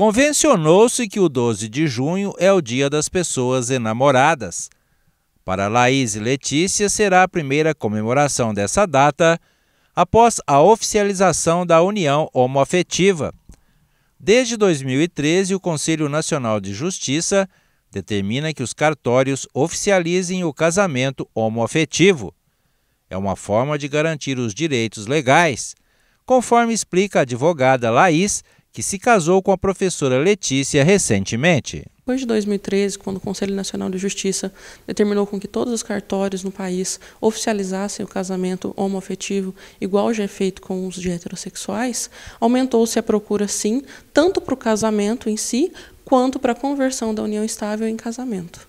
Convencionou-se que o 12 de junho é o dia das pessoas enamoradas. Para Laís e Letícia será a primeira comemoração dessa data após a oficialização da união homoafetiva. Desde 2013, o Conselho Nacional de Justiça determina que os cartórios oficializem o casamento homoafetivo. É uma forma de garantir os direitos legais, conforme explica a advogada Laís, que se casou com a professora Letícia recentemente. Depois de 2013, quando o Conselho Nacional de Justiça determinou com que todos os cartórios no país oficializassem o casamento homoafetivo, igual já é feito com os de heterossexuais, aumentou-se a procura, sim, tanto para o casamento em si, quanto para a conversão da união estável em casamento.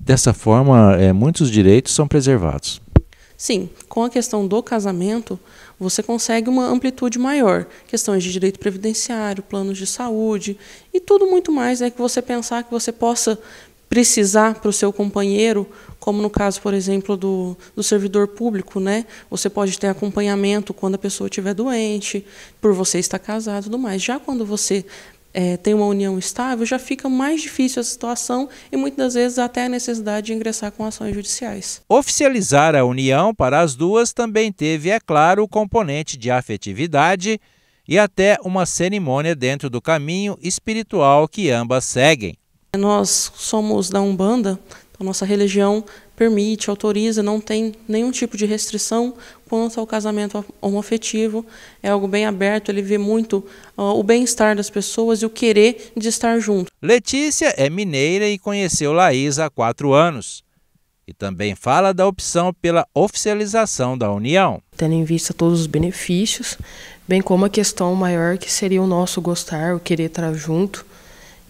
Dessa forma, é, muitos direitos são preservados. Sim, com a questão do casamento, você consegue uma amplitude maior. Questões de direito previdenciário, planos de saúde e tudo muito mais né, que você pensar que você possa precisar para o seu companheiro, como no caso, por exemplo, do, do servidor público, né? Você pode ter acompanhamento quando a pessoa estiver doente, por você estar casado e tudo mais. Já quando você é, tem uma união estável, já fica mais difícil a situação e muitas vezes até a necessidade de ingressar com ações judiciais. Oficializar a união para as duas também teve, é claro, o componente de afetividade e até uma cerimônia dentro do caminho espiritual que ambas seguem. Nós somos da Umbanda, nossa religião permite, autoriza, não tem nenhum tipo de restrição quanto ao casamento homoafetivo. É algo bem aberto, ele vê muito uh, o bem-estar das pessoas e o querer de estar junto. Letícia é mineira e conheceu Laís há quatro anos. E também fala da opção pela oficialização da união. Tendo em vista todos os benefícios, bem como a questão maior que seria o nosso gostar, o querer estar junto,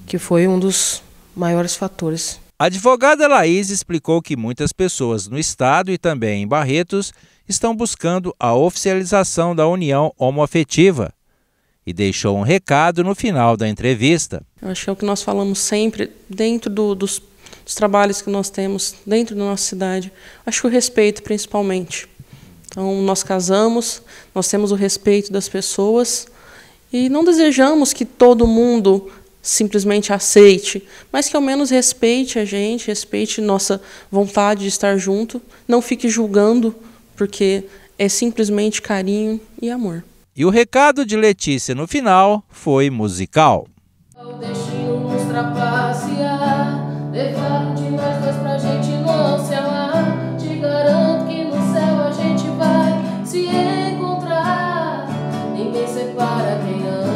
que foi um dos maiores fatores a advogada Laís explicou que muitas pessoas no estado e também em Barretos estão buscando a oficialização da união homoafetiva e deixou um recado no final da entrevista. Eu acho que é o que nós falamos sempre dentro do, dos, dos trabalhos que nós temos dentro da nossa cidade. Acho que o respeito principalmente. Então nós casamos, nós temos o respeito das pessoas e não desejamos que todo mundo simplesmente aceite, mas que ao menos respeite a gente, respeite nossa vontade de estar junto, não fique julgando, porque é simplesmente carinho e amor. E o recado de Letícia no final foi musical. deixe nos trapacear, dois pra gente não se amar. Te garanto que no céu a gente vai se encontrar. Ninguém separa quem ama.